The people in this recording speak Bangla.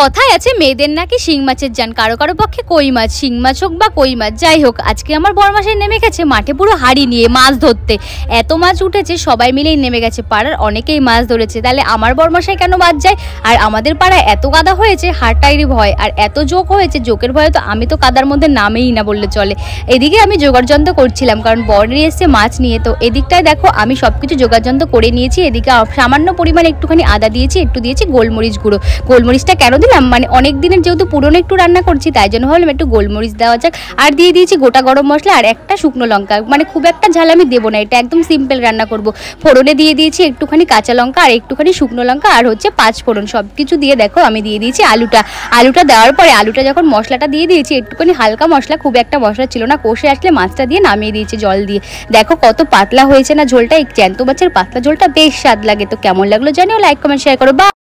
কথায় আছে মেয়েদের নাকি শিং মাছের যান কারো কারো পক্ষে কই মাছ শিং মাছ হোক বা কই মাছ যাই হোক আজকে আমার বরমাসে নেমে গেছে মাঠে পুরো হাড়ি নিয়ে মাছ ধরতে এত মাছ উঠেছে সবাই মিলেই নেমে গেছে পাড়ার অনেকেই মাছ ধরেছে তাহলে আমার বরমাসায় কেন মাছ যায় আর আমাদের পাড়ায় এত কাদা হয়েছে হাড়টাইরি ভয় আর এত যোগ হয়েছে যোগের ভয়ে তো আমি তো কাদার মধ্যে নামেই না বললে চলে এদিকে আমি যোগারযন্ত্র করছিলাম কারণ বর্ডারে এসছে মাছ নিয়ে তো এদিকটায় দেখো আমি সব কিছু যোগারযন্ত্র করে নিয়েছি এদিকে সামান্য পরিমাণে একটুখানি আদা দিয়েছি একটু দিয়েছি গোলমরিচ গুঁড়ো গোলমরিচটা কেন দিয়েছিলাম মানে অনেক দিনের যেহেতু পুরনো একটু রান্না করছি তাই জন্য ভাবলাম একটু গোলমরিচ দেওয়া যাক আর দিয়ে দিয়েছি গোটা গরম মশলা আর একটা শুকনো লঙ্কা মানে খুব একটা ঝাল আমি দেবো না এটা একদম সিম্পল রান্না করব ফোড়নে দিয়ে দিয়েছি একটুখানি কাঁচা লঙ্কা আর একটুখানি শুকনো লঙ্কা আর হচ্ছে পাঁচ ফোড়ন সব কিছু দিয়ে দেখো আমি দিয়ে দিয়েছি আলুটা আলুটা দেওয়ার পরে আলুটা যখন মশলাটা দিয়ে দিয়েছি একটুখানি হালকা মশলা খুব একটা মশলা ছিল না কষে আসলে মাছটা দিয়ে নামিয়ে দিয়েছি জল দিয়ে দেখো কত পাতলা হয়েছে না ঝোলটা জ্যান্ত মাছের পাতলা ঝোলটা বেশ স্বাদ লাগে তো কেমন লাগলো জানিও লাইক কমেন্ট শেয়ার করো বা